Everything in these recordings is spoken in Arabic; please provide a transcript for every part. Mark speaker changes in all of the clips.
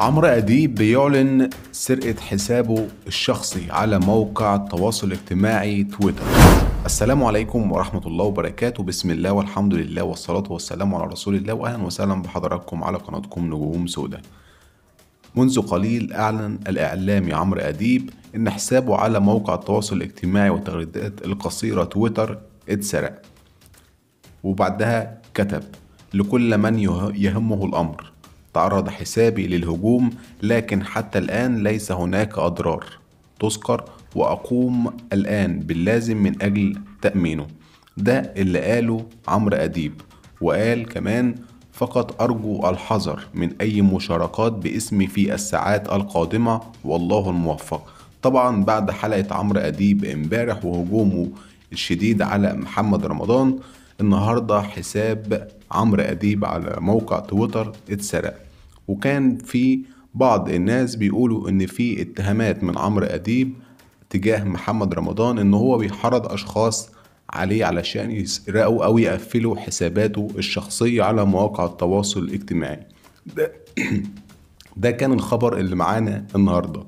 Speaker 1: عمرو أديب بيعلن سرقة حسابه الشخصي على موقع التواصل الاجتماعي تويتر السلام عليكم ورحمة الله وبركاته بسم الله والحمد لله والصلاة والسلام على رسول الله وأهلا وسهلا بحضراتكم على قناتكم نجوم سودة منذ قليل أعلن الإعلامي عمرو أديب إن حسابه على موقع التواصل الاجتماعي والتغريدات القصيرة تويتر اتسرق وبعدها كتب لكل من يهمه الأمر تعرض حسابي للهجوم لكن حتى الآن ليس هناك أضرار تذكر وأقوم الآن باللازم من أجل تأمينه ده اللي قاله عمرو أديب وقال كمان فقط أرجو الحذر من أي مشاركات باسمي في الساعات القادمة والله الموفق طبعا بعد حلقة عمرو أديب امبارح وهجومه الشديد على محمد رمضان النهارده حساب عمرو أديب على موقع تويتر اتسرق وكان في بعض الناس بيقولوا ان في اتهامات من عمرو أديب تجاه محمد رمضان ان هو بيحرض اشخاص عليه علشان يسرقوا او يقفلوا حساباته الشخصية على مواقع التواصل الاجتماعي ده, ده كان الخبر اللي معانا النهارده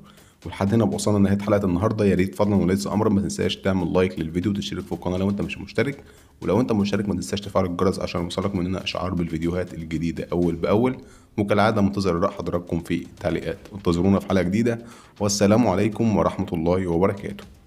Speaker 1: ولحد هنا بوصلنا لنهايه حلقه النهارده يا ريت فضلا وليس امرا ما تنساش تعمل لايك للفيديو وتشترك في القناه لو انت مش مشترك ولو انت مشترك ما تنساش تفعل الجرس عشان يوصلك مننا اشعار بالفيديوهات الجديده اول باول وكالعاده منتظر اراء حضراتكم في التعليقات انتظرونا في حلقه جديده والسلام عليكم ورحمه الله وبركاته